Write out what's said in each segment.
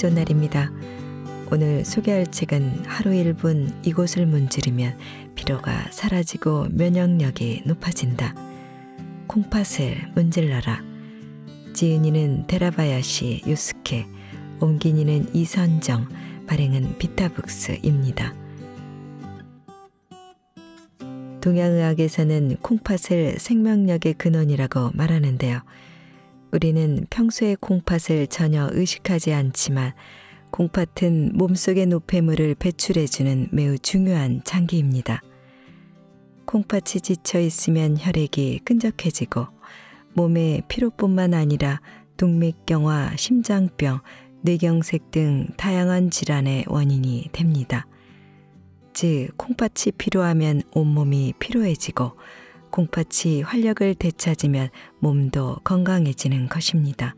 전날입니다. 오늘 소개할 책은 하루 1분 이곳을 문지르면 피로가 사라지고 면역력이 높아진다. 콩팥을 문질러라. 지은이는 데라바야시 유스케, 옹기니는 이선정, 발행은 비타북스입니다. 동양의학에서는 콩팥을 생명력의 근원이라고 말하는데요. 우리는 평소에 콩팥을 전혀 의식하지 않지만 콩팥은 몸속의 노폐물을 배출해주는 매우 중요한 장기입니다. 콩팥이 지쳐 있으면 혈액이 끈적해지고 몸의 피로뿐만 아니라 동맥경화, 심장병, 뇌경색 등 다양한 질환의 원인이 됩니다. 즉, 콩팥이 필요하면 온몸이 피로해지고 콩팥이 활력을 되찾으면 몸도 건강해지는 것입니다.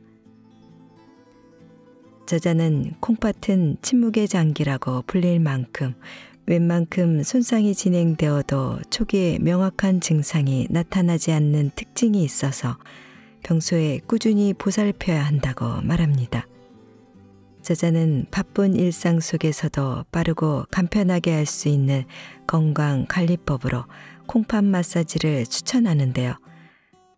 저자는 콩팥은 침묵의 장기라고 불릴 만큼 웬만큼 손상이 진행되어도 초기에 명확한 증상이 나타나지 않는 특징이 있어서 평소에 꾸준히 보살펴야 한다고 말합니다. 저자는 바쁜 일상 속에서도 빠르고 간편하게 할 수 있는 건강 관리법으로 콩팥 마사지를 추천하는데요.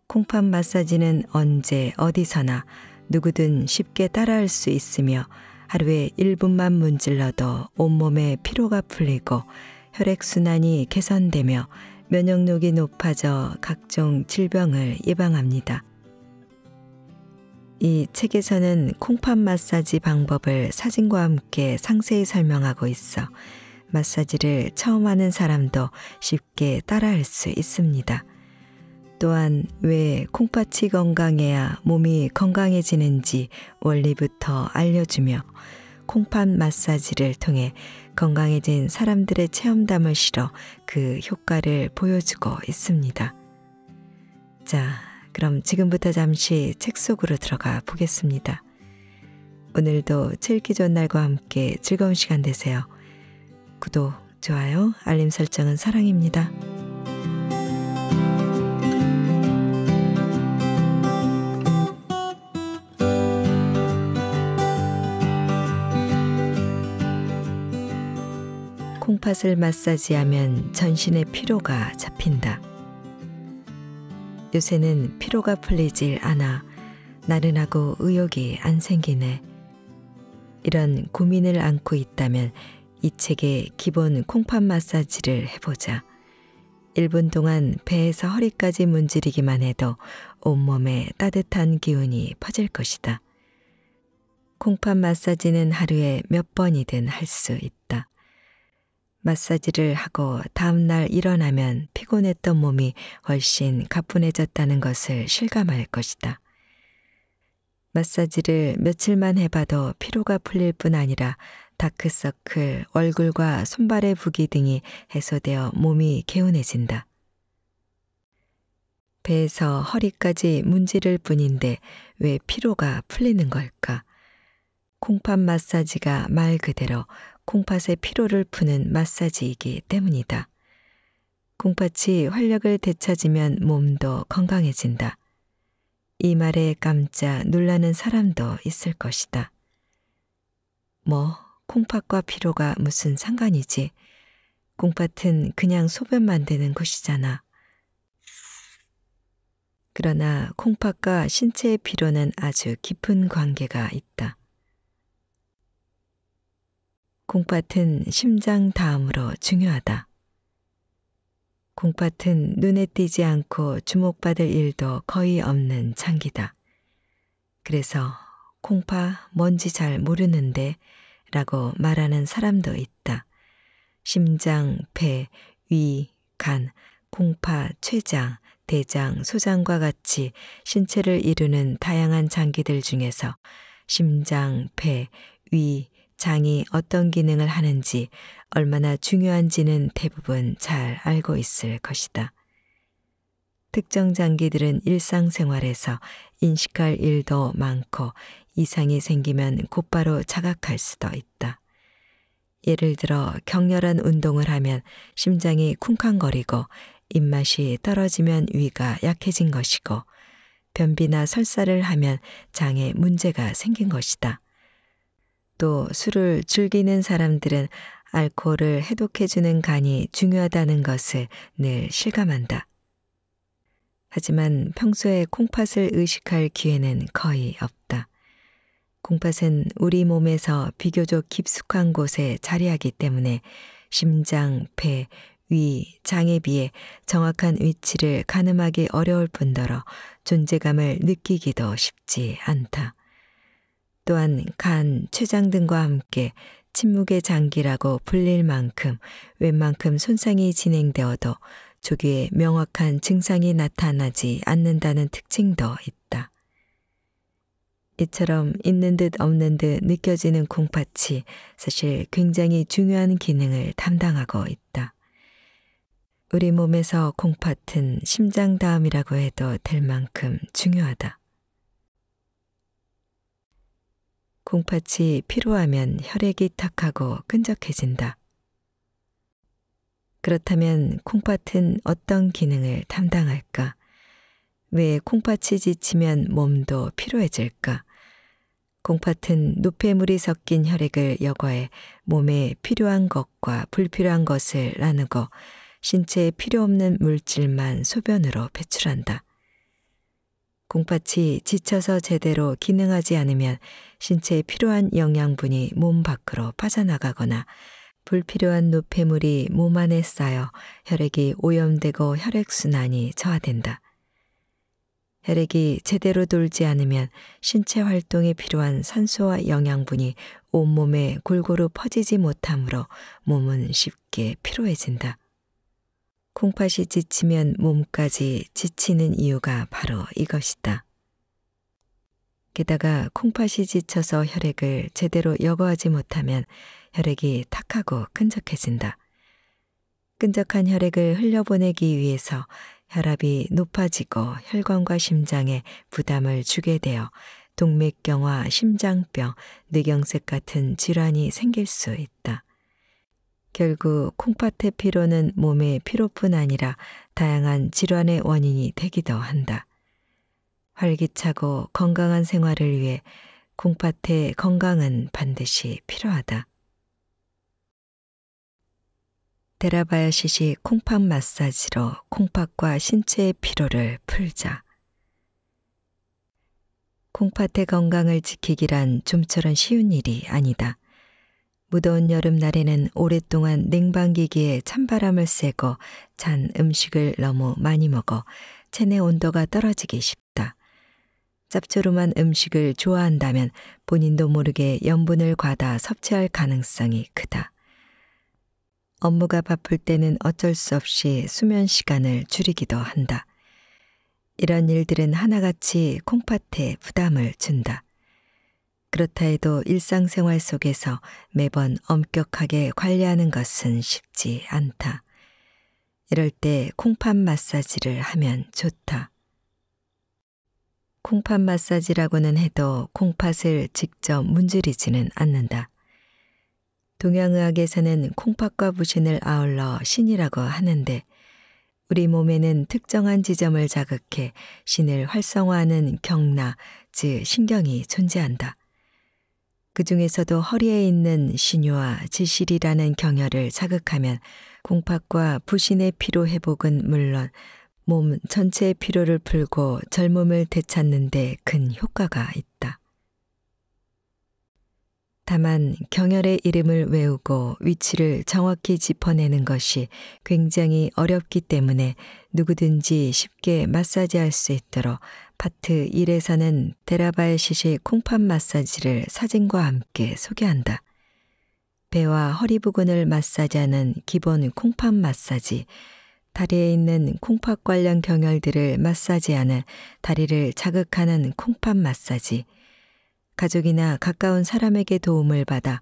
콩팥 마사지는 언제 어디서나 누구든 쉽게 따라할 수 있으며 하루에 1분만 문질러도 온몸에 피로가 풀리고 혈액순환이 개선되며 면역력이 높아져 각종 질병을 예방합니다. 이 책에서는 콩팥 마사지 방법을 사진과 함께 상세히 설명하고 있어 마사지를 처음 하는 사람도 쉽게 따라할 수 있습니다. 또한 왜 콩팥이 건강해야 몸이 건강해지는지 원리부터 알려주며 콩팥 마사지를 통해 건강해진 사람들의 체험담을 실어 그 효과를 보여주고 있습니다. 자, 그럼 지금부터 잠시 책 속으로 들어가 보겠습니다. 오늘도 칠기존 날과 함께 즐거운 시간 되세요. 구독, 좋아요, 알림 설정은 사랑입니다. 콩팥을 마사지하면 전신의 피로가 잡힌다. 요새는 피로가 풀리질 않아 나른하고 의욕이 안 생기네. 이런 고민을 안고 있다면 이 책의 기본 콩팥 마사지를 해보자. 1분 동안 배에서 허리까지 문지르기만 해도 온몸에 따뜻한 기운이 퍼질 것이다. 콩팥 마사지는 하루에 몇 번이든 할 수 있다. 마사지를 하고 다음날 일어나면 피곤했던 몸이 훨씬 가뿐해졌다는 것을 실감할 것이다. 마사지를 며칠만 해봐도 피로가 풀릴 뿐 아니라 다크서클, 얼굴과 손발의 부기 등이 해소되어 몸이 개운해진다. 배에서 허리까지 문지를 뿐인데 왜 피로가 풀리는 걸까? 콩팥 마사지가 말 그대로 콩팥의 피로를 푸는 마사지이기 때문이다. 콩팥이 활력을 되찾으면 몸도 건강해진다. 이 말에 깜짝 놀라는 사람도 있을 것이다. 뭐, 콩팥과 피로가 무슨 상관이지? 콩팥은 그냥 소변 만드는 것이잖아. 그러나 콩팥과 신체의 피로는 아주 깊은 관계가 있다. 콩팥은 심장 다음으로 중요하다. 콩팥은 눈에 띄지 않고 주목받을 일도 거의 없는 장기다. 그래서 콩팥 뭔지 잘 모르는데 라고 말하는 사람도 있다. 심장, 배, 위, 간, 공파, 췌장, 대장, 소장과 같이 신체를 이루는 다양한 장기들 중에서 심장, 배, 위, 장이 어떤 기능을 하는지 얼마나 중요한지는 대부분 잘 알고 있을 것이다. 특정 장기들은 일상생활에서 인식할 일도 많고 이상이 생기면 곧바로 자각할 수도 있다. 예를 들어 격렬한 운동을 하면 심장이 쿵쾅거리고 입맛이 떨어지면 위가 약해진 것이고 변비나 설사를 하면 장에 문제가 생긴 것이다. 또 술을 즐기는 사람들은 알코올을 해독해주는 간이 중요하다는 것을 늘 실감한다. 하지만 평소에 콩팥을 의식할 기회는 거의 없다. 콩팥은 우리 몸에서 비교적 깊숙한 곳에 자리하기 때문에 심장, 폐, 위, 장에 비해 정확한 위치를 가늠하기 어려울 뿐더러 존재감을 느끼기도 쉽지 않다. 또한 간, 췌장 등과 함께 침묵의 장기라고 불릴 만큼 웬만큼 손상이 진행되어도 조기에 명확한 증상이 나타나지 않는다는 특징도 있다. 이처럼 있는 듯 없는 듯 느껴지는 콩팥이 사실 굉장히 중요한 기능을 담당하고 있다. 우리 몸에서 콩팥은 심장 다음이라고 해도 될 만큼 중요하다. 콩팥이 피로하면 혈액이 탁하고 끈적해진다. 그렇다면 콩팥은 어떤 기능을 담당할까? 왜 콩팥이 지치면 몸도 피로해질까? 공팥은 노폐물이 섞인 혈액을 여과해 몸에 필요한 것과 불필요한 것을 나누고 신체에 필요 없는 물질만 소변으로 배출한다. 공팥이 지쳐서 제대로 기능하지 않으면 신체에 필요한 영양분이 몸 밖으로 빠져나가거나 불필요한 노폐물이 몸 안에 쌓여 혈액이 오염되고 혈액순환이 저하된다. 혈액이 제대로 돌지 않으면 신체 활동에 필요한 산소와 영양분이 온몸에 골고루 퍼지지 못하므로 몸은 쉽게 피로해진다. 콩팥이 지치면 몸까지 지치는 이유가 바로 이것이다. 게다가 콩팥이 지쳐서 혈액을 제대로 여거하지 못하면 혈액이 탁하고 끈적해진다. 끈적한 혈액을 흘려보내기 위해서 혈압이 높아지고 혈관과 심장에 부담을 주게 되어 동맥경화, 심장병, 뇌경색 같은 질환이 생길 수 있다. 결국 콩팥의 피로는 몸의 피로뿐 아니라 다양한 질환의 원인이 되기도 한다. 활기차고 건강한 생활을 위해 콩팥의 건강은 반드시 필요하다. 테라바야시시 콩팥 마사지로 콩팥과 신체의 피로를 풀자. 콩팥의 건강을 지키기란 좀처럼 쉬운 일이 아니다. 무더운 여름날에는 오랫동안 냉방기기에 찬바람을 쐬고 잔 음식을 너무 많이 먹어 체내 온도가 떨어지기 쉽다. 짭조름한 음식을 좋아한다면 본인도 모르게 염분을 과다 섭취할 가능성이 크다. 업무가 바쁠 때는 어쩔 수 없이 수면 시간을 줄이기도 한다. 이런 일들은 하나같이 콩팥에 부담을 준다. 그렇다 해도 일상생활 속에서 매번 엄격하게 관리하는 것은 쉽지 않다. 이럴 때 콩팥 마사지를 하면 좋다. 콩팥 마사지라고는 해도 콩팥을 직접 문지르지는 않는다. 동양의학에서는 콩팥과 부신을 아울러 신이라고 하는데 우리 몸에는 특정한 지점을 자극해 신을 활성화하는 경나, 즉 신경이 존재한다. 그 중에서도 허리에 있는 신유와 지실이라는 경혈을 자극하면 콩팥과 부신의 피로 회복은 물론 몸 전체의 피로를 풀고 젊음을 되찾는 데 큰 효과가 있다. 다만 경혈의 이름을 외우고 위치를 정확히 짚어내는 것이 굉장히 어렵기 때문에 누구든지 쉽게 마사지할 수 있도록 파트 1에서는 데라바의시시 콩팥 마사지를 사진과 함께 소개한다. 배와 허리 부근을 마사지하는 기본 콩팥 마사지, 다리에 있는 콩팥 관련 경혈들을 마사지하는 다리를 자극하는 콩팥 마사지, 가족이나 가까운 사람에게 도움을 받아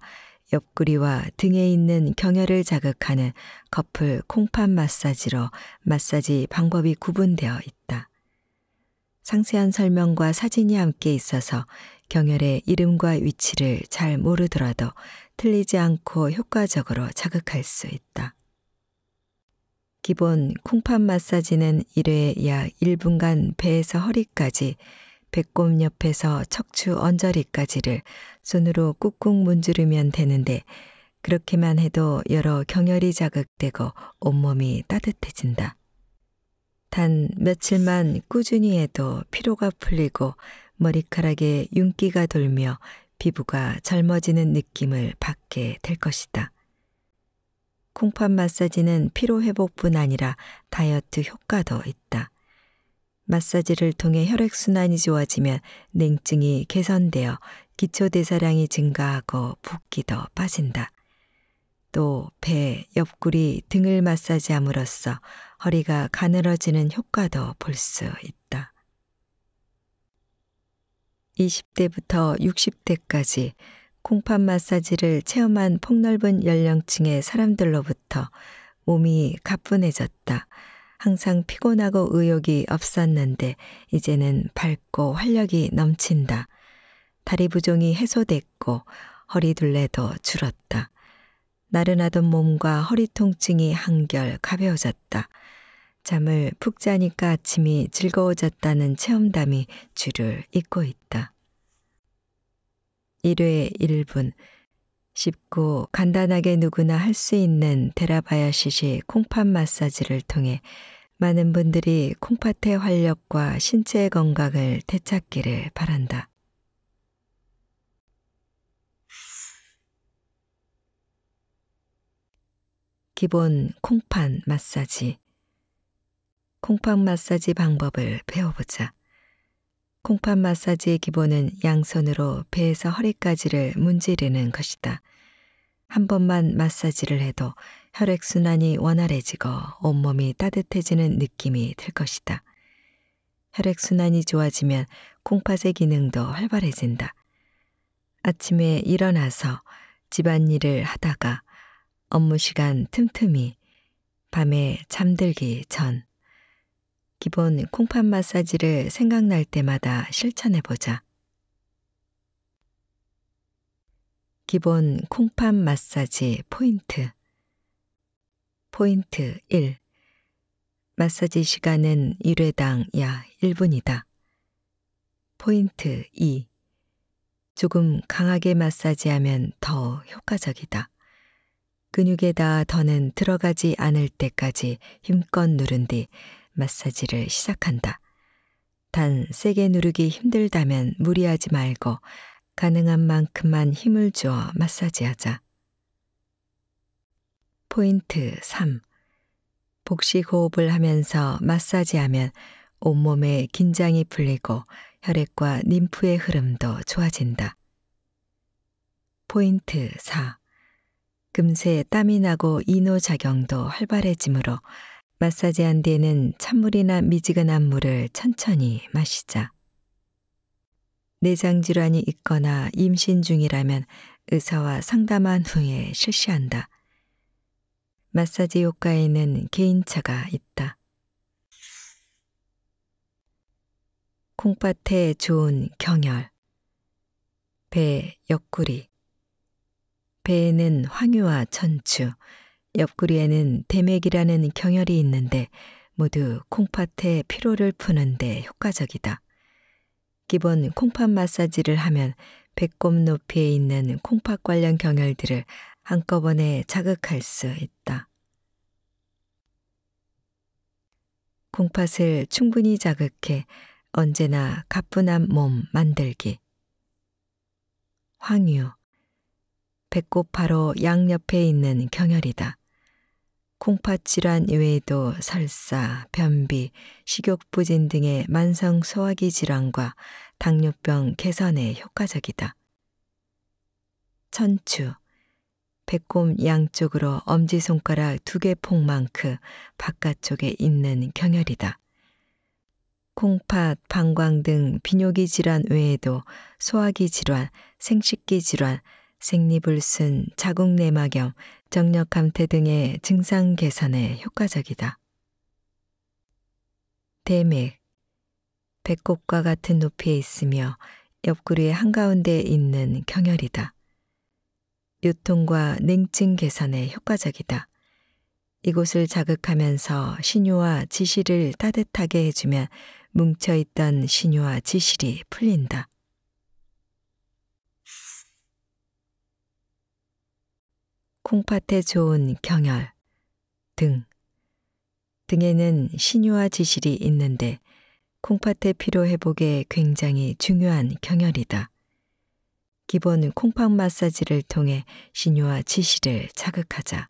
옆구리와 등에 있는 경혈을 자극하는 커플 콩팥 마사지로 마사지 방법이 구분되어 있다. 상세한 설명과 사진이 함께 있어서 경혈의 이름과 위치를 잘 모르더라도 틀리지 않고 효과적으로 자극할 수 있다. 기본 콩팥 마사지는 1회 약 1분간 배에서 허리까지 배꼽 옆에서 척추 언저리까지를 손으로 꾹꾹 문지르면 되는데 그렇게만 해도 여러 경혈이 자극되고 온몸이 따뜻해진다. 단 며칠만 꾸준히 해도 피로가 풀리고 머리카락에 윤기가 돌며 피부가 젊어지는 느낌을 받게 될 것이다. 콩팥 마사지는 피로 회복뿐 아니라 다이어트 효과도 있다. 마사지를 통해 혈액순환이 좋아지면 냉증이 개선되어 기초대사량이 증가하고 붓기도 빠진다. 또 배, 옆구리 등을 마사지함으로써 허리가 가늘어지는 효과도 볼 수 있다. 20대부터 60대까지 콩팥 마사지를 체험한 폭넓은 연령층의 사람들로부터 몸이 가뿐해졌다. 항상 피곤하고 의욕이 없었는데 이제는 밝고 활력이 넘친다. 다리 부종이 해소됐고 허리 둘레도 줄었다. 나른하던 몸과 허리 통증이 한결 가벼워졌다. 잠을 푹 자니까 아침이 즐거워졌다는 체험담이 줄을 잇고 있다. 1회 1분 쉽고 간단하게 누구나 할 수 있는 데라바야시시 콩팥 마사지를 통해 많은 분들이 콩팥의 활력과 신체 건강을 되찾기를 바란다. 기본 콩팥 마사지 콩팥 마사지 방법을 배워보자. 콩팥 마사지의 기본은 양손으로 배에서 허리까지를 문지르는 것이다. 한 번만 마사지를 해도 혈액순환이 원활해지고 온몸이 따뜻해지는 느낌이 들 것이다. 혈액순환이 좋아지면 콩팥의 기능도 활발해진다. 아침에 일어나서 집안일을 하다가 업무 시간 틈틈이 밤에 잠들기 전 기본 콩팥 마사지를 생각날 때마다 실천해 보자. 기본 콩팥 마사지 포인트 포인트 1. 마사지 시간은 1회당 약 1분이다. 포인트 2. 조금 강하게 마사지하면 더 효과적이다. 근육에다 더는 들어가지 않을 때까지 힘껏 누른 뒤 마사지를 시작한다. 단 세게 누르기 힘들다면 무리하지 말고 가능한 만큼만 힘을 주어 마사지하자. 포인트 3. 복식 호흡을 하면서 마사지하면 온몸의 긴장이 풀리고 혈액과 림프의 흐름도 좋아진다. 포인트 4. 금세 땀이 나고 이노작용도 활발해지므로 마사지한 뒤에는 찬물이나 미지근한 물을 천천히 마시자. 내장 질환이 있거나 임신 중이라면 의사와 상담한 후에 실시한다. 마사지 효과에는 개인차가 있다. 콩밭에 좋은 경열 배 옆구리 배에는 황유와 천추, 옆구리에는 대맥이라는 경혈이 있는데 모두 콩팥의 피로를 푸는데 효과적이다. 기본 콩팥 마사지를 하면 배꼽 높이에 있는 콩팥 관련 경혈들을 한꺼번에 자극할 수 있다. 콩팥을 충분히 자극해 언제나 가뿐한 몸 만들기. 황유. 배꼽파로 양옆에 있는 경혈이다. 콩팥 질환 외에도 설사, 변비, 식욕 부진 등의 만성 소화기 질환과 당뇨병 개선에 효과적이다. 천추. 배꼽 양쪽으로 엄지손가락 두 개 폭만큼 바깥쪽에 있는 경혈이다. 콩팥, 방광 등 비뇨기 질환 외에도 소화기 질환, 생식기 질환, 생리불순, 자궁내막염, 정력 감퇴 등의 증상 개선에 효과적이다. 대맥 배꼽과 같은 높이에 있으며 옆구리의 한가운데에 있는 경혈이다. 유통과 냉증 개선에 효과적이다. 이곳을 자극하면서 신유와 지시를 따뜻하게 해주면 뭉쳐있던 신유와 지실이 풀린다. 콩팥에 좋은 경혈, 등. 등에는 신유와 지실이 있는데 콩팥의 피로 회복에 굉장히 중요한 경혈이다. 기본 콩팥 마사지를 통해 신유와 치실을 자극하자.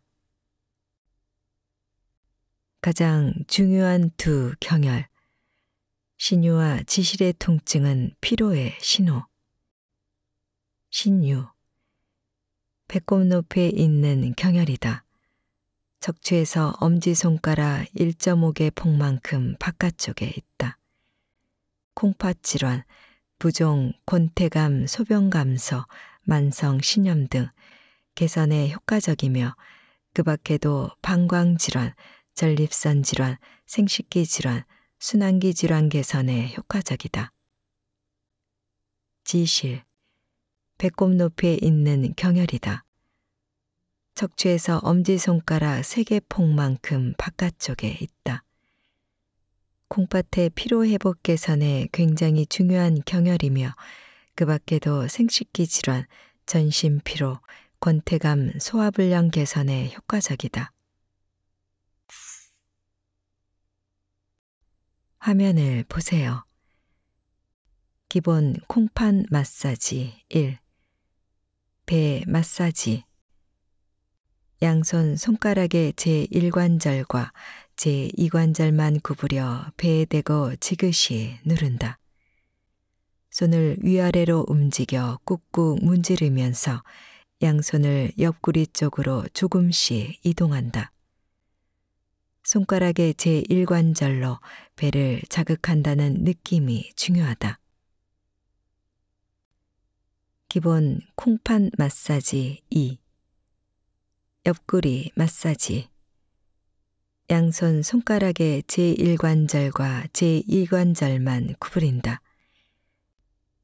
가장 중요한 두 경혈. 신유와 치실의 통증은 피로의 신호. 신유. 배꼽 높이 있는 경혈이다. 적추에서 엄지손가락 1.5개 폭만큼 바깥쪽에 있다. 콩팥 질환, 부종, 권태감 소변감소, 만성, 신염 등 개선에 효과적이며 그 밖에도 방광질환, 전립선 질환, 생식기 질환, 순환기 질환 개선에 효과적이다. 지실, 배꼽 높이에 있는 경혈이다. 척추에서 엄지손가락 세 개폭만큼 바깥쪽에 있다. 콩밭의 피로회복 개선에 굉장히 중요한 경혈이며 그 밖에도 생식기 질환, 전신 피로, 권태감, 소화불량 개선에 효과적이다. 화면을 보세요. 기본 콩판 마사지 1. 배 마사지 양손 손가락의 제1관절과 제 이관절만 구부려 배에 대고 지그시 누른다. 손을 위아래로 움직여 꾹꾹 문지르면서 양손을 옆구리 쪽으로 조금씩 이동한다. 손가락의 제1관절로 배를 자극한다는 느낌이 중요하다. 기본 콩판 마사지 2 옆구리 마사지 양손 손가락의 제1관절과 제2관절만 구부린다.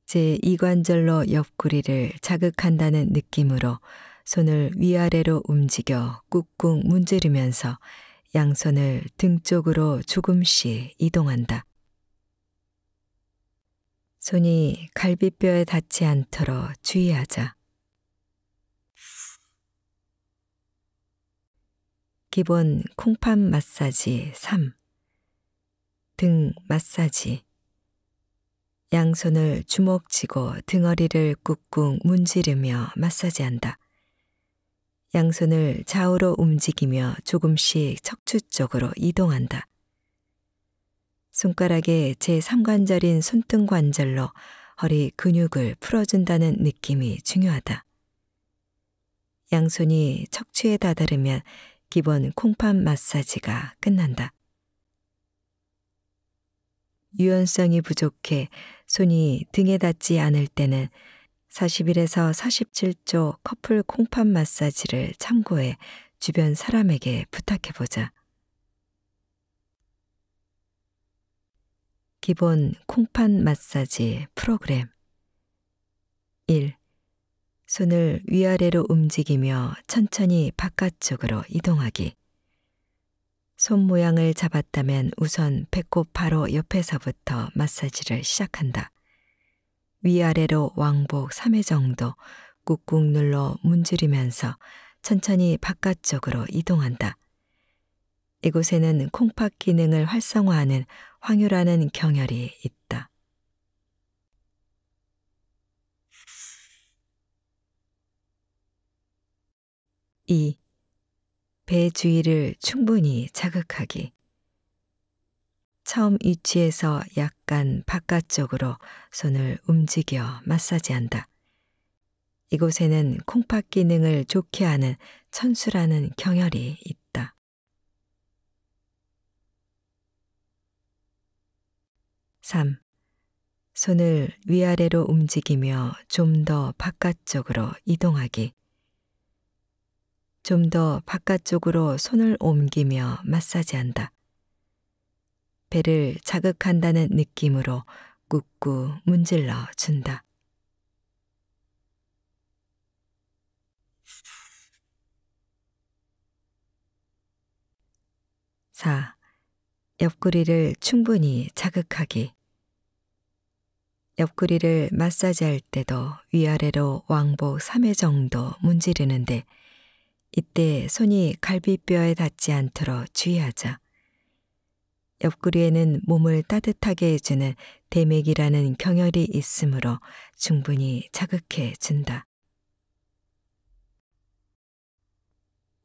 제2관절로 옆구리를 자극한다는 느낌으로 손을 위아래로 움직여 꾹꾹 문지르면서 양손을 등 쪽으로 조금씩 이동한다. 손이 갈비뼈에 닿지 않도록 주의하자. 기본 콩팥 마사지 3. 등 마사지. 양손을 주먹 쥐고 등어리를 꾹꾹 문지르며 마사지한다. 양손을 좌우로 움직이며 조금씩 척추 쪽으로 이동한다. 손가락의 제3관절인 손등 관절로 허리 근육을 풀어준다는 느낌이 중요하다. 양손이 척추에 다다르면 기본 콩팥 마사지가 끝난다. 유연성이 부족해 손이 등에 닿지 않을 때는 41에서 47조 커플 콩팥 마사지를 참고해 주변 사람에게 부탁해보자. 기본 콩팥 마사지 프로그램 1. 손을 위아래로 움직이며 천천히 바깥쪽으로 이동하기. 손 모양을 잡았다면 우선 배꼽 바로 옆에서부터 마사지를 시작한다. 위아래로 왕복 3회 정도 꾹꾹 눌러 문지르면서 천천히 바깥쪽으로 이동한다. 이곳에는 콩팥 기능을 활성화하는 황유라는 경혈이 있다. 2. 배 주위를 충분히 자극하기. 처음 위치에서 약간 바깥쪽으로 손을 움직여 마사지한다. 이곳에는 콩팥 기능을 좋게 하는 천수라는 경혈이 있다. 3. 손을 위아래로 움직이며 좀 더 바깥쪽으로 이동하기. 좀더 바깥쪽으로 손을 옮기며 마사지한다. 배를 자극한다는 느낌으로 꾹꾹 문질러 준다. 사 옆구리를 충분히 자극하기. 옆구리를 마사지할 때도 위아래로 왕복 3회 정도 문지르는데 이때 손이 갈비뼈에 닿지 않도록 주의하자. 옆구리에는 몸을 따뜻하게 해주는 대맥이라는 경혈이 있으므로 충분히 자극해 준다.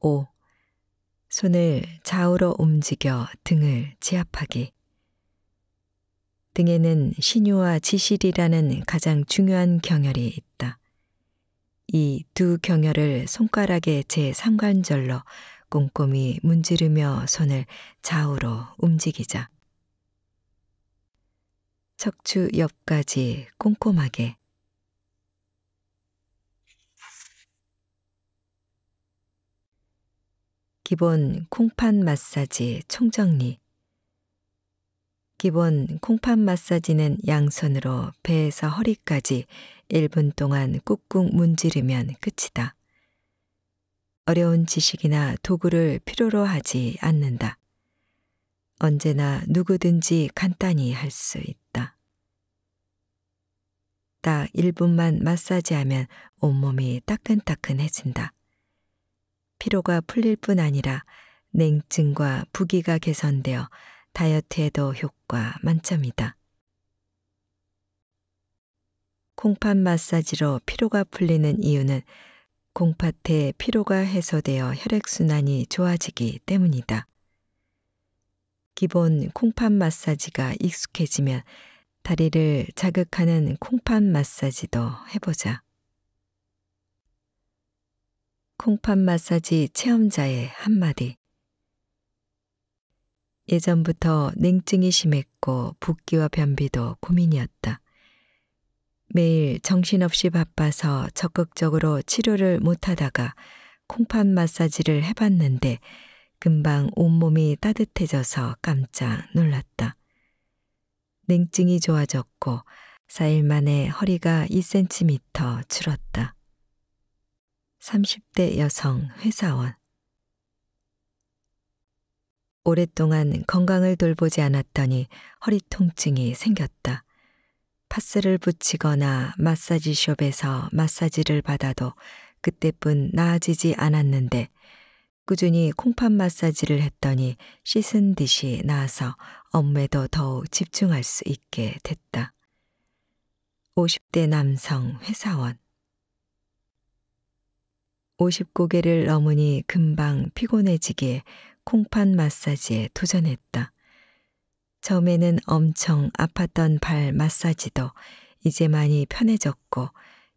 5. 손을 좌우로 움직여 등을 제압하기. 등에는 신유와 지실이라는 가장 중요한 경혈이 있다. 이두 경혈을 손가락의 제 상관절로 꼼꼼히 문지르며 손을 좌우로 움직이자. 척추 옆까지 꼼꼼하게. 기본 콩팥 마사지 총정리. 기본 콩팥 마사지는 양손으로 배에서 허리까지 1분 동안 꾹꾹 문지르면 끝이다. 어려운 지식이나 도구를 필요로 하지 않는다. 언제나 누구든지 간단히 할 수 있다. 딱 1분만 마사지하면 온몸이 따끈따끈해진다. 피로가 풀릴 뿐 아니라 냉증과 부기가 개선되어 다이어트에도 효과 만점이다. 콩팥 마사지로 피로가 풀리는 이유는 콩팥에 피로가 해소되어 혈액순환이 좋아지기 때문이다. 기본 콩팥 마사지가 익숙해지면 다리를 자극하는 콩팥 마사지도 해보자. 콩팥 마사지 체험자의 한마디. 예전부터 냉증이 심했고 붓기와 변비도 고민이었다. 매일 정신없이 바빠서 적극적으로 치료를 못하다가 콩팥 마사지를 해봤는데 금방 온몸이 따뜻해져서 깜짝 놀랐다. 냉증이 좋아졌고 4일 만에 허리가 2cm 줄었다. 30대 여성 회사원 오랫동안 건강을 돌보지 않았더니 허리 통증이 생겼다. 파스를 붙이거나 마사지숍에서 마사지를 받아도 그때뿐 나아지지 않았는데 꾸준히 콩팥 마사지를 했더니 씻은 듯이 나아서 업무에도 더욱 집중할 수 있게 됐다. 50대 남성 회사원 50고개를 넘으니 금방 피곤해지기에 콩팥 마사지에 도전했다. 처음에는 엄청 아팠던 발 마사지도 이제 많이 편해졌고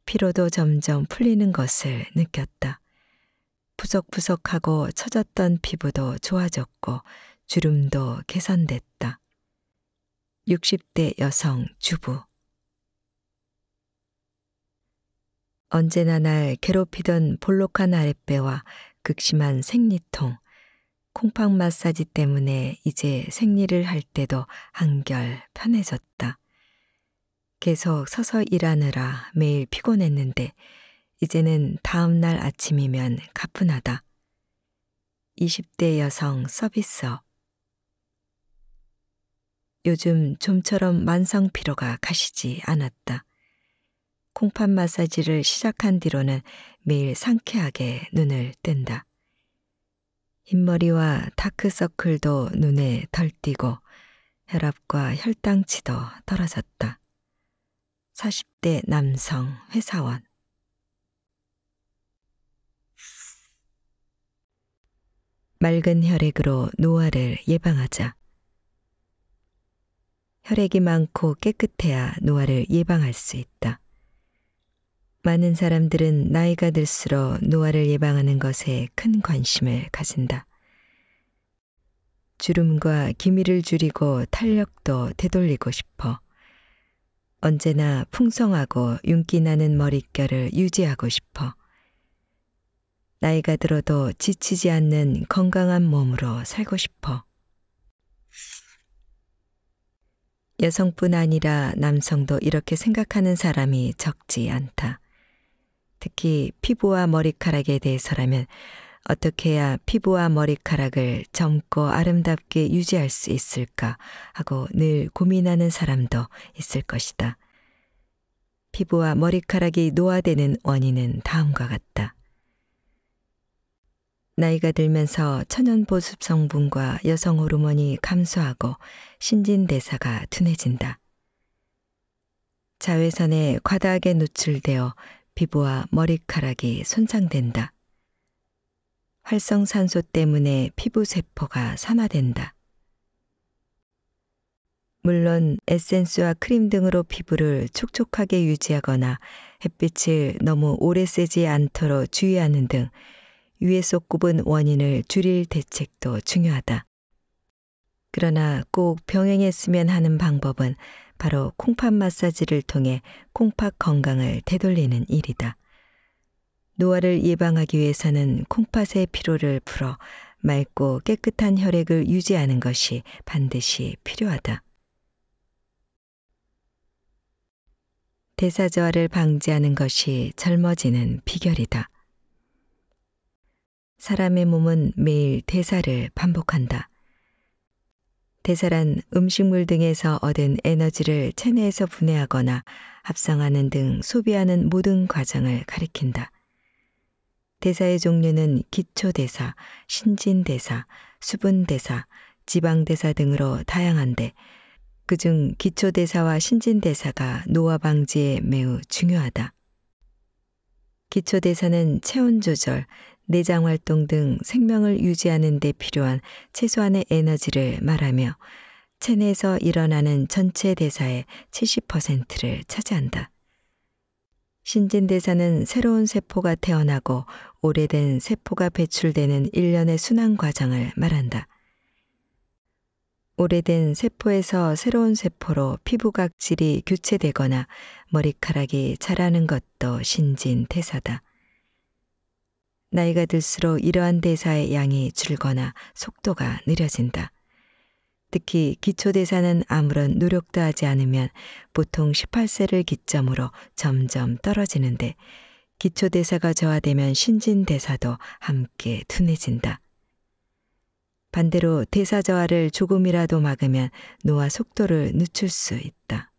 피로도 점점 풀리는 것을 느꼈다. 푸석푸석하고 처졌던 피부도 좋아졌고 주름도 개선됐다. 60대 여성 주부 언제나 날 괴롭히던 볼록한 아랫배와 극심한 생리통, 콩팥 마사지 때문에 이제 생리를 할 때도 한결 편해졌다. 계속 서서 일하느라 매일 피곤했는데 이제는 다음날 아침이면 가뿐하다. 20대 여성 서비스 요즘 좀처럼 만성 피로가 가시지 않았다. 콩팥 마사지를 시작한 뒤로는 매일 상쾌하게 눈을 뜬다. 흰머리와 다크서클도 눈에 덜 띄고 혈압과 혈당치도 떨어졌다. 40대 남성 회사원 맑은 혈액으로 노화를 예방하자. 혈액이 많고 깨끗해야 노화를 예방할 수 있다. 많은 사람들은 나이가 들수록 노화를 예방하는 것에 큰 관심을 가진다. 주름과 기미를 줄이고 탄력도 되돌리고 싶어. 언제나 풍성하고 윤기 나는 머릿결을 유지하고 싶어. 나이가 들어도 지치지 않는 건강한 몸으로 살고 싶어. 여성뿐 아니라 남성도 이렇게 생각하는 사람이 적지 않다. 특히 피부와 머리카락에 대해서라면 어떻게 해야 피부와 머리카락을 젊고 아름답게 유지할 수 있을까 하고 늘 고민하는 사람도 있을 것이다. 피부와 머리카락이 노화되는 원인은 다음과 같다. 나이가 들면서 천연 보습 성분과 여성 호르몬이 감소하고 신진대사가 둔해진다. 자외선에 과다하게 노출되어 피부와 머리카락이 손상된다. 활성산소 때문에 피부세포가 산화된다. 물론 에센스와 크림 등으로 피부를 촉촉하게 유지하거나 햇빛을 너무 오래 쐬지 않도록 주의하는 등 위에서 꼽은 원인을 줄일 대책도 중요하다. 그러나 꼭 병행했으면 하는 방법은 바로 콩팥 마사지를 통해 콩팥 건강을 되돌리는 일이다. 노화를 예방하기 위해서는 콩팥의 피로를 풀어 맑고 깨끗한 혈액을 유지하는 것이 반드시 필요하다. 대사저하를 방지하는 것이 젊어지는 비결이다. 사람의 몸은 매일 대사를 반복한다. 대사란 음식물 등에서 얻은 에너지를 체내에서 분해하거나 합성하는 등 소비하는 모든 과정을 가리킨다. 대사의 종류는 기초대사, 신진대사, 수분대사, 지방대사 등으로 다양한데 그중 기초대사와 신진대사가 노화 방지에 매우 중요하다. 기초대사는 체온 조절, 내장 활동 등 생명을 유지하는 데 필요한 최소한의 에너지를 말하며 체내에서 일어나는 전체 대사의 70%를 차지한다. 신진대사는 새로운 세포가 태어나고 오래된 세포가 배출되는 일련의 순환 과정을 말한다. 오래된 세포에서 새로운 세포로 피부각질이 교체되거나 머리카락이 자라는 것도 신진대사다. 나이가 들수록 이러한 대사의 양이 줄거나 속도가 느려진다. 특히 기초대사는 아무런 노력도 하지 않으면 보통 18세를 기점으로 점점 떨어지는데 기초대사가 저하되면 신진대사도 함께 둔해진다. 반대로 대사 저하를 조금이라도 막으면 노화 속도를 늦출 수 있다.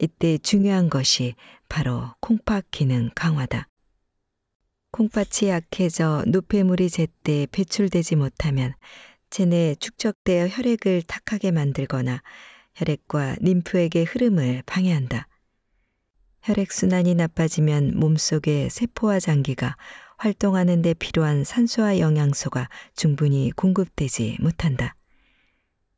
이때 중요한 것이 바로 콩팥 기능 강화다. 콩팥이 약해져 노폐물이 제때 배출되지 못하면 체내 축적되어 혈액을 탁하게 만들거나 혈액과 림프액의 흐름을 방해한다. 혈액순환이 나빠지면 몸속의 세포와 장기가 활동하는 데 필요한 산소와 영양소가 충분히 공급되지 못한다.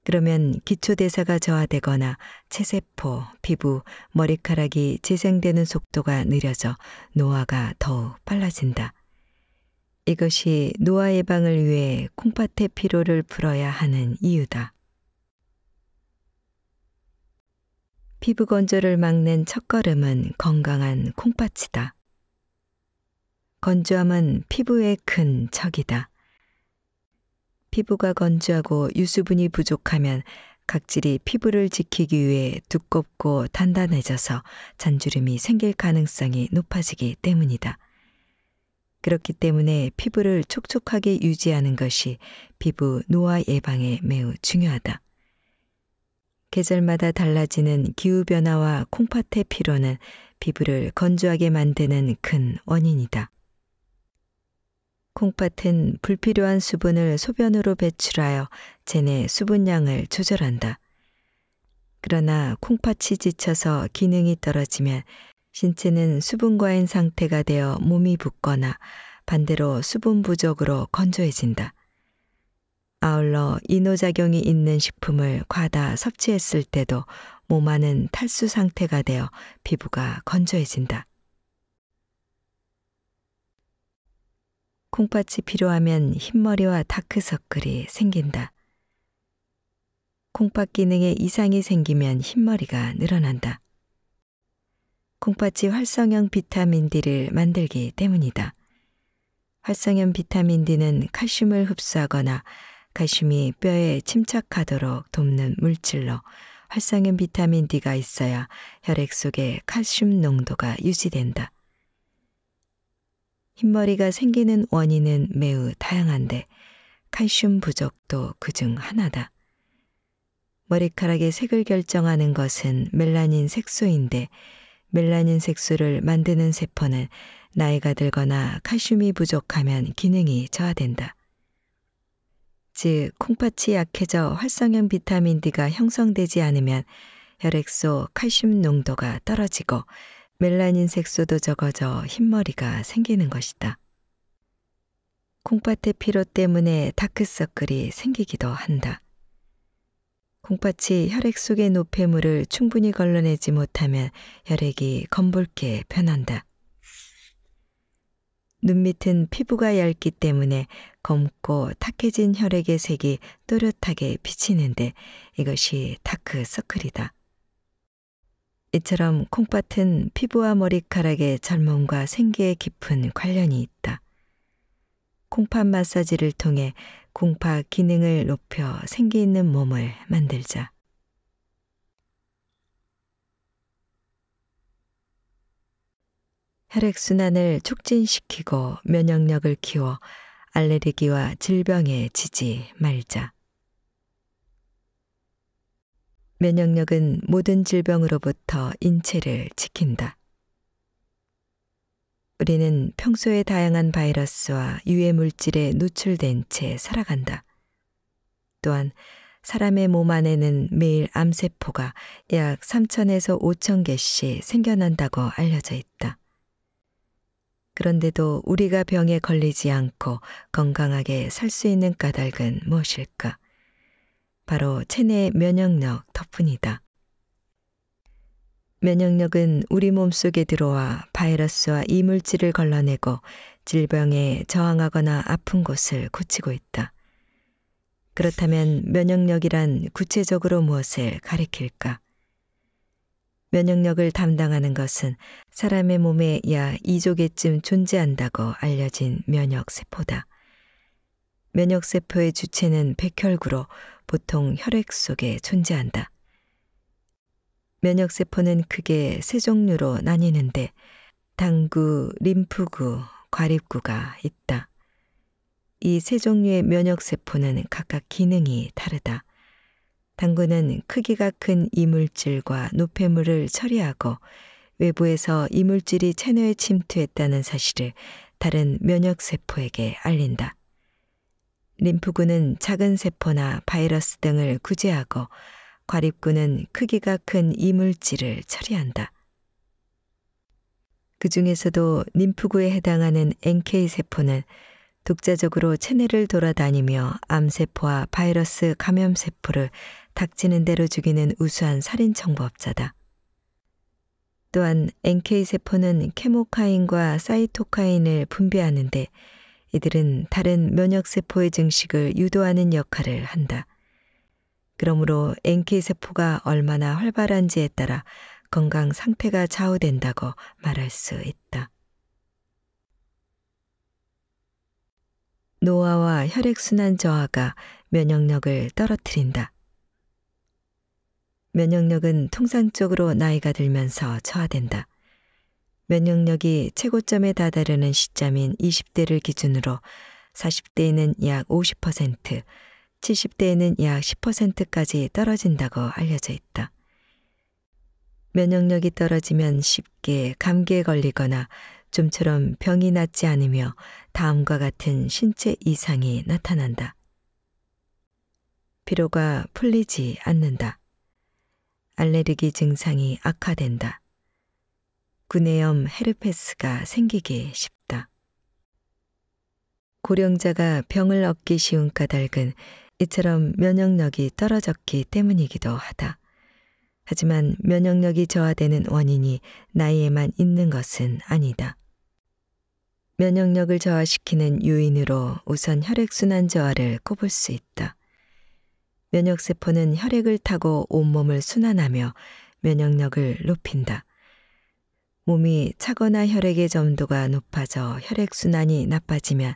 그러면 기초대사가 저하되거나 체세포, 피부, 머리카락이 재생되는 속도가 느려져 노화가 더욱 빨라진다. 이것이 노화 예방을 위해 콩팥의 피로를 풀어야 하는 이유다. 피부 건조를 막는 첫걸음은 건강한 콩팥이다. 건조함은 피부의 큰 적이다. 피부가 건조하고 유수분이 부족하면 각질이 피부를 지키기 위해 두껍고 단단해져서 잔주름이 생길 가능성이 높아지기 때문이다. 그렇기 때문에 피부를 촉촉하게 유지하는 것이 피부 노화 예방에 매우 중요하다. 계절마다 달라지는 기후변화와 콩팥의 피로는 피부를 건조하게 만드는 큰 원인이다. 콩팥은 불필요한 수분을 소변으로 배출하여 체내 수분량을 조절한다. 그러나 콩팥이 지쳐서 기능이 떨어지면 신체는 수분과잉 상태가 되어 몸이 붓거나 반대로 수분 부족으로 건조해진다. 아울러 이노작용이 있는 식품을 과다 섭취했을 때도 몸 안은 탈수 상태가 되어 피부가 건조해진다. 콩팥이 필요하면 흰머리와 다크서클이 생긴다. 콩팥 기능에 이상이 생기면 흰머리가 늘어난다. 콩팥이 활성형 비타민 D를 만들기 때문이다. 활성형 비타민 D는 칼슘을 흡수하거나 칼슘이 뼈에 침착하도록 돕는 물질로 활성형 비타민 D가 있어야 혈액 속의 칼슘 농도가 유지된다. 흰머리가 생기는 원인은 매우 다양한데 칼슘 부족도 그 중 하나다. 머리카락의 색을 결정하는 것은 멜라닌 색소인데 멜라닌 색소를 만드는 세포는 나이가 들거나 칼슘이 부족하면 기능이 저하된다. 즉, 콩팥이 약해져 활성형 비타민 D가 형성되지 않으면 혈액 속 칼슘 농도가 떨어지고 멜라닌 색소도 적어져 흰머리가 생기는 것이다. 콩팥의 피로 때문에 다크서클이 생기기도 한다. 콩팥이 혈액 속의 노폐물을 충분히 걸러내지 못하면 혈액이 검붉게 변한다. 눈 밑은 피부가 얇기 때문에 검고 탁해진 혈액의 색이 또렷하게 비치는데 이것이 다크서클이다. 이처럼 콩밭은 피부와 머리카락의 젊음과 생기에 깊은 관련이 있다. 콩팥 마사지를 통해 공파 기능을 높여 생기 있는 몸을 만들자. 혈액순환을 촉진시키고 면역력을 키워 알레르기와 질병에 지지 말자. 면역력은 모든 질병으로부터 인체를 지킨다. 우리는 평소에 다양한 바이러스와 유해 물질에 노출된 채 살아간다. 또한 사람의 몸 안에는 매일 암세포가 약 3천에서 5천 개씩 생겨난다고 알려져 있다. 그런데도 우리가 병에 걸리지 않고 건강하게 살 수 있는 까닭은 무엇일까? 바로 체내 면역력 덕분이다. 면역력은 우리 몸속에 들어와 바이러스와 이물질을 걸러내고 질병에 저항하거나 아픈 곳을 고치고 있다. 그렇다면 면역력이란 구체적으로 무엇을 가리킬까? 면역력을 담당하는 것은 사람의 몸에 약 2조개쯤 존재한다고 알려진 면역세포다. 면역세포의 주체는 백혈구로 보통 혈액 속에 존재한다. 면역세포는 크게 세 종류로 나뉘는데 당구, 림프구, 과립구가 있다. 이 세 종류의 면역세포는 각각 기능이 다르다. 당구는 크기가 큰 이물질과 노폐물을 처리하고 외부에서 이물질이 체내에 침투했다는 사실을 다른 면역세포에게 알린다. 림프구는 작은 세포나 바이러스 등을 구제하고 과립구는 크기가 큰 이물질을 처리한다. 그 중에서도 림프구에 해당하는 NK세포는 독자적으로 체내를 돌아다니며 암세포와 바이러스 감염세포를 닥치는 대로 죽이는 우수한 살인청부업자다. 또한 NK세포는 케모카인과 사이토카인을 분비하는데 이들은 다른 면역세포의 증식을 유도하는 역할을 한다. 그러므로 NK세포가 얼마나 활발한지에 따라 건강 상태가 좌우된다고 말할 수 있다. 노화와 혈액순환 저하가 면역력을 떨어뜨린다. 면역력은 통상적으로 나이가 들면서 저하된다. 면역력이 최고점에 다다르는 시점인 20대를 기준으로 40대에는 약 50%, 70대에는 약 10%까지 떨어진다고 알려져 있다. 면역력이 떨어지면 쉽게 감기에 걸리거나 좀처럼 병이 낫지 않으며 다음과 같은 신체 이상이 나타난다. 피로가 풀리지 않는다. 알레르기 증상이 악화된다. 구내염 헤르페스가 생기기 쉽다. 고령자가 병을 얻기 쉬운 까닭은 이처럼 면역력이 떨어졌기 때문이기도 하다. 하지만 면역력이 저하되는 원인이 나이에만 있는 것은 아니다. 면역력을 저하시키는 요인으로 우선 혈액순환 저하를 꼽을 수 있다. 면역세포는 혈액을 타고 온몸을 순환하며 면역력을 높인다. 몸이 차거나 혈액의 점도가 높아져 혈액순환이 나빠지면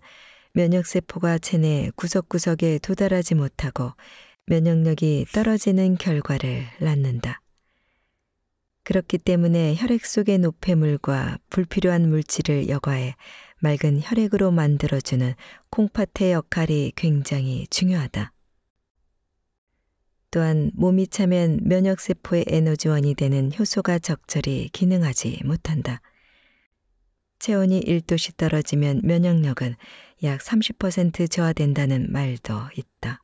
면역세포가 체내 구석구석에 도달하지 못하고 면역력이 떨어지는 결과를 낳는다. 그렇기 때문에 혈액 속의 노폐물과 불필요한 물질을 여과해 맑은 혈액으로 만들어주는 콩팥의 역할이 굉장히 중요하다. 또한 몸이 차면 면역세포의 에너지원이 되는 효소가 적절히 기능하지 못한다. 체온이 1도씨 떨어지면 면역력은 약 30% 저하된다는 말도 있다.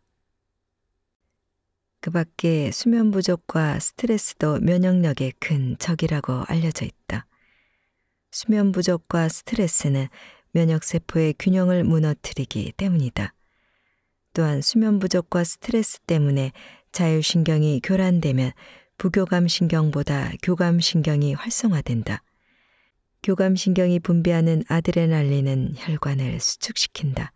그 밖에 수면 부족과 스트레스도 면역력의 큰 적이라고 알려져 있다. 수면 부족과 스트레스는 면역세포의 균형을 무너뜨리기 때문이다. 또한 수면 부족과 스트레스 때문에 자율신경이 교란되면 부교감신경보다 교감신경이 활성화된다. 교감신경이 분비하는 아드레날린은 혈관을 수축시킨다.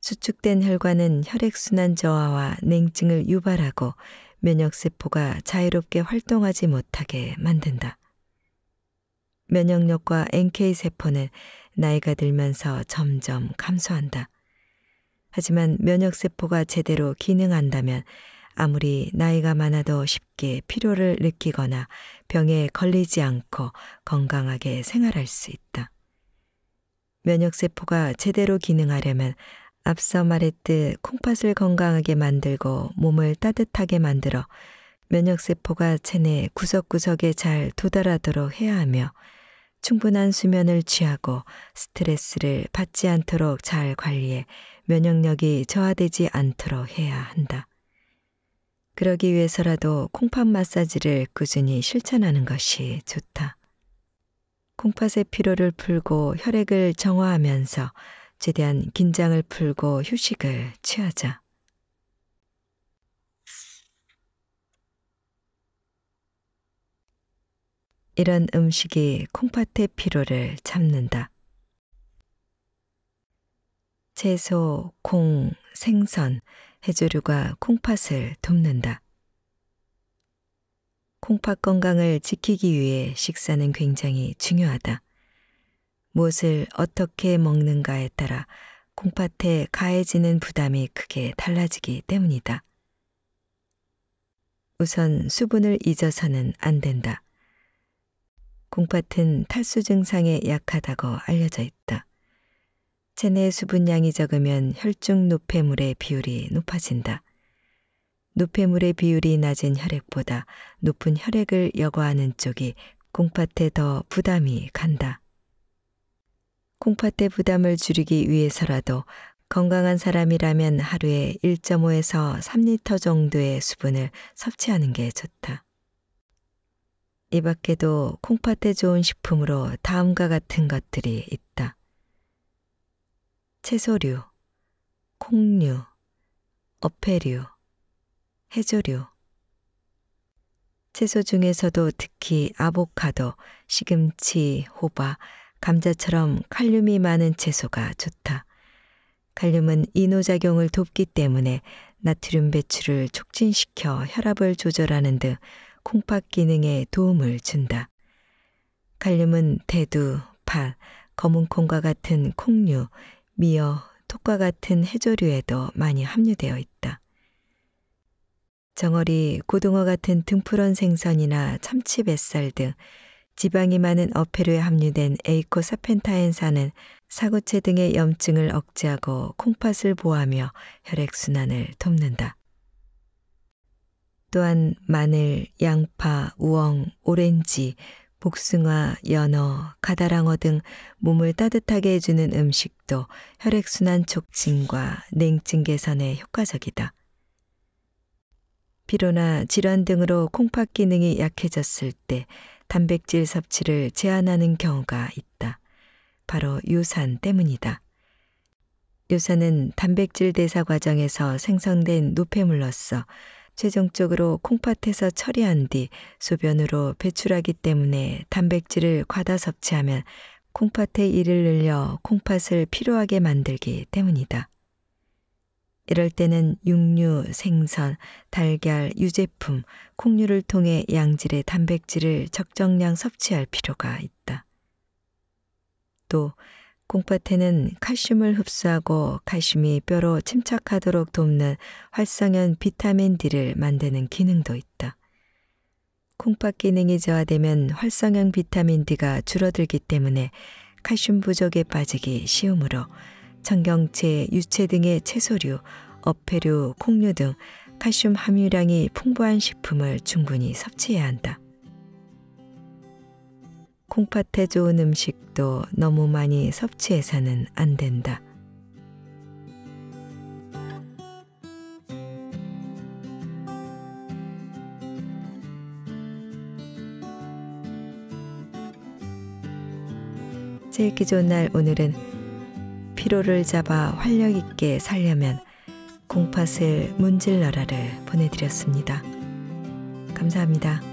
수축된 혈관은 혈액순환 저하와 냉증을 유발하고 면역세포가 자유롭게 활동하지 못하게 만든다. 면역력과 NK세포는 나이가 들면서 점점 감소한다. 하지만 면역세포가 제대로 기능한다면 아무리 나이가 많아도 쉽게 피로를 느끼거나 병에 걸리지 않고 건강하게 생활할 수 있다. 면역세포가 제대로 기능하려면 앞서 말했듯 콩팥을 건강하게 만들고 몸을 따뜻하게 만들어 면역세포가 체내 구석구석에 잘 도달하도록 해야 하며 충분한 수면을 취하고 스트레스를 받지 않도록 잘 관리해 면역력이 저하되지 않도록 해야 한다. 그러기 위해서라도 콩팥 마사지를 꾸준히 실천하는 것이 좋다. 콩팥의 피로를 풀고 혈액을 정화하면서 최대한 긴장을 풀고 휴식을 취하자. 이런 음식이 콩팥의 피로를 잡는다. 채소, 콩, 생선, 해조류가 콩팥을 돕는다. 콩팥 건강을 지키기 위해 식사는 굉장히 중요하다. 무엇을 어떻게 먹는가에 따라 콩팥에 가해지는 부담이 크게 달라지기 때문이다. 우선 수분을 잊어서는 안 된다. 콩팥은 탈수 증상에 약하다고 알려져 있다. 체내 수분량이 적으면 혈중 노폐물의 비율이 높아진다. 노폐물의 비율이 낮은 혈액보다 높은 혈액을 여과하는 쪽이 콩팥에 더 부담이 간다. 콩팥의 부담을 줄이기 위해서라도 건강한 사람이라면 하루에 1.5에서 3리터 정도의 수분을 섭취하는 게 좋다. 이 밖에도 콩팥에 좋은 식품으로 다음과 같은 것들이 있다. 채소류, 콩류, 어패류, 해조류. 채소 중에서도 특히 아보카도, 시금치, 호박, 감자처럼 칼륨이 많은 채소가 좋다. 칼륨은 이노작용을 돕기 때문에 나트륨 배출을 촉진시켜 혈압을 조절하는 등 콩팥 기능에 도움을 준다. 칼륨은 대두, 팥, 검은콩과 같은 콩류, 미어, 톱과 같은 해조류에도 많이 함유되어 있다. 정어리, 고등어 같은 등푸른 생선이나 참치 뱃살 등 지방이 많은 어패류에 함유된 에이코사펜타엔산은 사구체 등의 염증을 억제하고 콩팥을 보호하며 혈액순환을 돕는다. 또한 마늘, 양파, 우엉, 오렌지, 복숭아, 연어, 가다랑어 등 몸을 따뜻하게 해주는 음식도 혈액순환 촉진과 냉증 개선에 효과적이다. 피로나 질환 등으로 콩팥 기능이 약해졌을 때 단백질 섭취를 제한하는 경우가 있다. 바로 유산 때문이다. 유산은 단백질 대사 과정에서 생성된 노폐물로서 최종적으로 콩팥에서 처리한 뒤 소변으로 배출하기 때문에 단백질을 과다 섭취하면 콩팥의 일을 늘려 콩팥을 필요하게 만들기 때문이다. 이럴 때는 육류, 생선, 달걀, 유제품, 콩류를 통해 양질의 단백질을 적정량 섭취할 필요가 있다. 또 콩팥에는 칼슘을 흡수하고 칼슘이 뼈로 침착하도록 돕는 활성현 비타민 D를 만드는 기능도 있다. 콩팥 기능이 저하되면 활성형 비타민 D가 줄어들기 때문에 칼슘 부족에 빠지기 쉬우므로 청경채, 유채 등의 채소류, 어패류, 콩류 등 칼슘 함유량이 풍부한 식품을 충분히 섭취해야 한다. 콩팥에 좋은 음식도 너무 많이 섭취해서는 안 된다. 제일기 존날 오늘은 피로를 잡아 활력 있게 살려면 콩팥을 문질러라를 보내드렸습니다. 감사합니다.